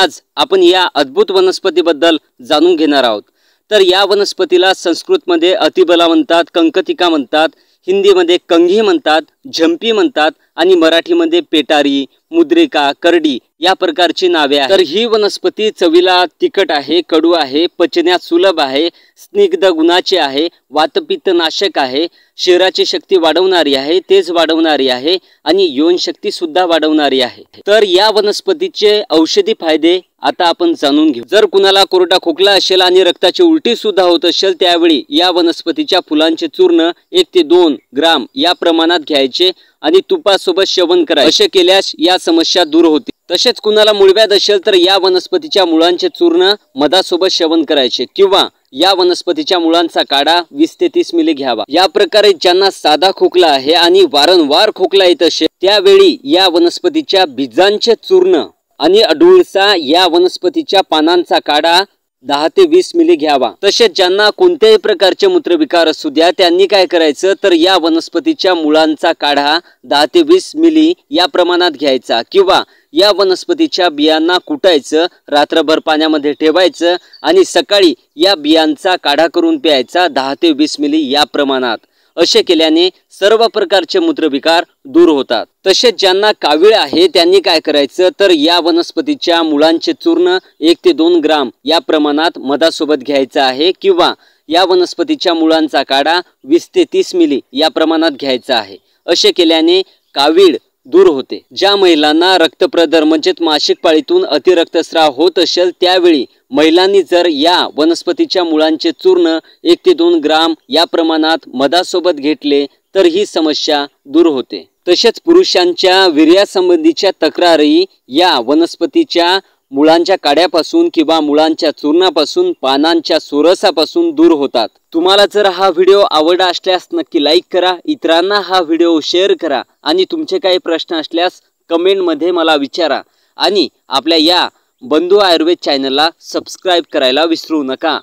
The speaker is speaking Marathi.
आज आपण या अद्भुत वनस्पतीबद्दल जाणून घेणार आहोत तर या वनस्पतीला संस्कृतमध्ये अतिबला म्हणतात कंकतिका म्हणतात हिंदीमध्ये कंगी म्हणतात झंपी म्हणतात आणि मराठीमध्ये पेटारी मुद्रिका करडी या प्रकारची नावे आहेत तर ही वनस्पती चवीला तिखट आहे कडू आहे पचण्यास सुलभ आहे स्निग्ध गुणाची आहे वातपित्त नाशक आहे शरीराची शक्ती वाढवणारी आहे तेज वाढवणारी आहे आणि यौन शक्ती सुद्धा वाढवणारी आहे तर या वनस्पतीचे औषधी फायदे आता आपण जाणून घेऊ जर कुणाला कोरडा खोकला असेल आणि रक्ताची उलटी सुद्धा होत असेल त्यावेळी या वनस्पतीच्या फुलांचे चूर्ण एक ते दोन ग्राम या प्रमाणात घ्यायचे घ्यायचे आणि तुपासोबत सेवन करायचे असे केल्यास या समस्या दूर होते तसेच कुणाला मुळव्याध असेल तर या वनस्पतीच्या मुळांचे चूर्ण मधासोबत सेवन करायचे किंवा या वनस्पतीच्या मुळांचा काढा वीस ते तीस मिली घ्यावा या प्रकारे ज्यांना साधा खोकला आहे आणि वारंवार खोकला येत असे त्यावेळी या वनस्पतीच्या बीजांचे चूर्ण आणि अडुळसा या वनस्पतीच्या पानांचा काढा दहा ते वीस मिली घ्यावा तसेच ज्यांना कोणत्याही प्रकारचे मूत्रविकार असू द्या त्यांनी काय करायचं तर या वनस्पतीच्या मुळांचा काढा दहा ते वीस मिली या प्रमाणात घ्यायचा किंवा या वनस्पतीच्या बियांना कुटायचं रात्रभर पाण्यामध्ये ठेवायचं आणि सकाळी या बियांचा काढा करून प्यायचा दहा ते वीस मिली या प्रमाणात असे केल्याने सर्व प्रकारचे मूत्रविकार दूर होतात तसेच ज्यांना कावीळ आहे त्यांनी काय करायचं तर या वनस्पतीच्या मुळांचे चूर्ण एक ते दोन ग्राम या प्रमाणात मधासोबत घ्यायचं आहे किंवा या वनस्पतीच्या मुळांचा काढा वीस ते तीस मिली या प्रमाणात घ्यायचा आहे असे केल्याने कावीळ दूर होते ज्या महिलांना रक्तप्रदर म्हणजेच मासिक पाळीतून अतिरक्तस्राव होत असेल त्यावेळी महिलांनी जर या वनस्पतीच्या मुळांचे चूर्ण एक ते दोन ग्राम या प्रमाणात मधासोबत घेतले तर ही समस्या दूर होते तसेच पुरुषांच्या वीर्यासंबंधीच्या तक्रारी या वनस्पतीच्या मुळांच्या काड्यापासून किंवा मुळांच्या चूर्णापासून पानांच्या सोरसापासून दूर होतात तुम्हाला जर हा व्हिडिओ आवडला असल्यास नक्की लाईक करा इतरांना हा व्हिडिओ शेअर करा आणि तुमचे काही प्रश्न असल्यास कमेंटमध्ये मला विचारा आणि आपल्या या बंधू आयुर्वेद चॅनलला सबस्क्राईब करायला विसरू नका